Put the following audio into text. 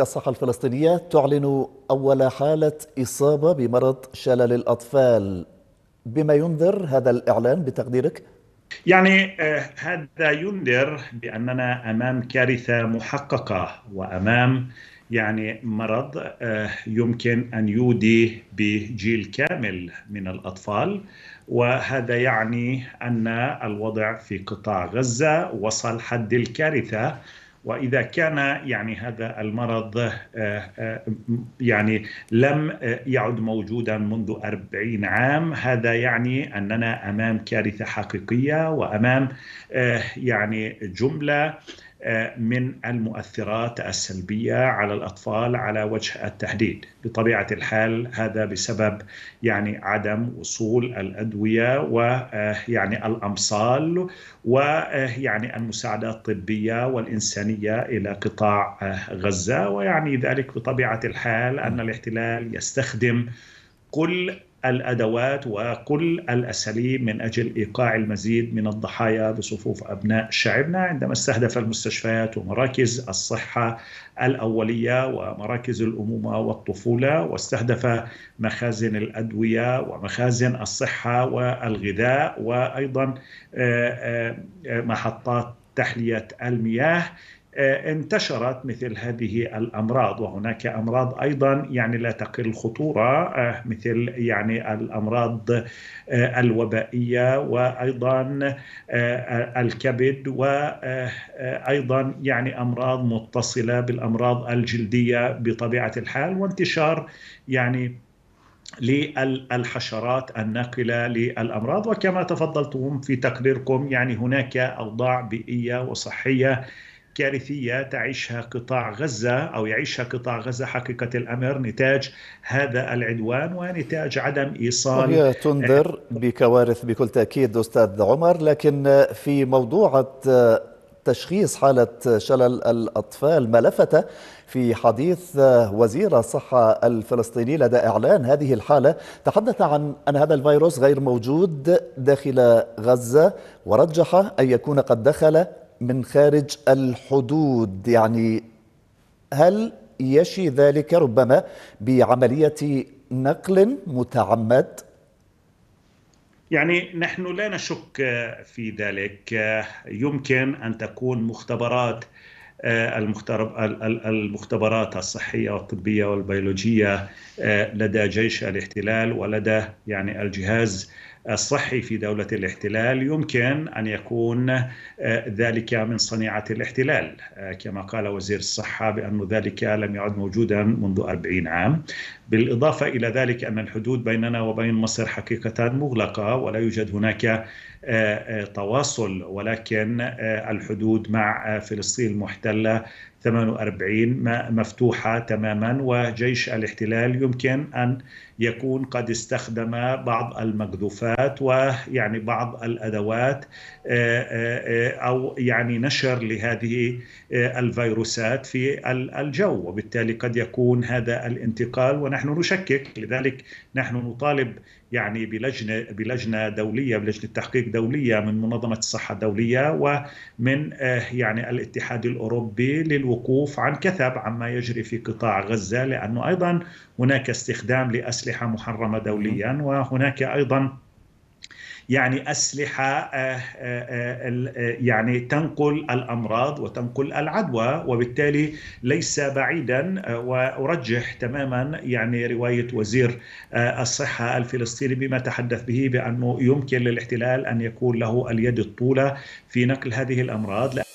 الصحة الفلسطينية تعلن أول حالة إصابة بمرض شلل الأطفال بما ينذر هذا الإعلان بتقديرك؟ يعني آه، هذا ينذر بأننا أمام كارثة محققة وأمام يعني مرض آه، يمكن أن يودي بجيل كامل من الأطفال وهذا يعني أن الوضع في قطاع غزة وصل حد الكارثة واذا كان يعني هذا المرض آه، آه، يعني لم يعد موجودا منذ أربعين عام هذا يعني اننا امام كارثه حقيقيه وامام آه، يعني جمله من المؤثرات السلبيه على الاطفال على وجه التحديد بطبيعه الحال هذا بسبب يعني عدم وصول الادويه ويعني آه، الامصال ويعني آه، المساعدات الطبيه والانسانيه الى قطاع آه، غزه ويعني ذلك بطبيعه الحال ان الاحتلال يستخدم كل الادوات وكل الاساليب من اجل ايقاع المزيد من الضحايا بصفوف ابناء شعبنا عندما استهدف المستشفيات ومراكز الصحه الاوليه ومراكز الامومه والطفوله واستهدف مخازن الادويه ومخازن الصحه والغذاء وايضا آه، آه، آه، محطات تحليه المياه آه، انتشرت مثل هذه الامراض وهناك امراض ايضا يعني لا تقل خطوره آه، مثل يعني الامراض آه، الوبائيه وايضا الكبد وايضا يعني امراض متصله بالامراض الجلديه بطبيعه الحال وانتشار يعني للحشرات الناقلة للأمراض وكما تفضلتم في تقريركم يعني هناك أوضاع بيئية وصحية كارثيه تعيشها قطاع غزه او يعيشها قطاع غزه حقيقه الامر نتاج هذا العدوان ونتاج عدم ايصال هي تنذر بكوارث بكل تاكيد استاذ عمر لكن في موضوعه تشخيص حالة شلل الأطفال ما لفت في حديث وزير الصحة الفلسطيني لدى إعلان هذه الحالة تحدث عن أن هذا الفيروس غير موجود داخل غزة ورجح أن يكون قد دخل من خارج الحدود يعني هل يشي ذلك ربما بعملية نقل متعمد؟ يعني نحن لا نشك في ذلك يمكن أن تكون مختبرات آه، المختبرات الصحيه والطبيه والبيولوجيه آه، لدى جيش الاحتلال ولدى يعني الجهاز الصحي في دولة الاحتلال يمكن أن يكون آه، ذلك من صنيعة الاحتلال آه، كما قال وزير الصحة بأن ذلك لم يعد موجودا منذ أربعين عام بالإضافة إلى ذلك أن الحدود بيننا وبين مصر حقيقة مغلقة ولا يوجد هناك آه، تواصل ولكن الحدود مع فلسطين المحتلة 48 مفتوحة تماما وجيش الاحتلال يمكن أن يكون قد استخدم بعض المقذوفات الكتابات ويعني بعض الادوات آه، آه، آه، او يعني نشر لهذه الفيروسات في الجو وبالتالي قد يكون هذا الانتقال ونحن نشكك لذلك نحن نطالب يعني بلجنه بلجنه دوليه بلجنه تحقيق دوليه من منظمه الصحه الدوليه ومن يعني الاتحاد الاوروبي للوقوف عن كثب عما يجري في قطاع غزه لانه ايضا هناك استخدام لاسلحه محرمه دوليا وهناك ايضا يعني أسلحة آه، آه، آه، يعني تنقل الأمراض وتنقل العدوى وبالتالي ليس بعيدا وأرجح تماما يعني رواية وزير الصحة الفلسطيني بما تحدث به بأنه يمكن للاحتلال أن يكون له اليد الطولة في نقل هذه الأمراض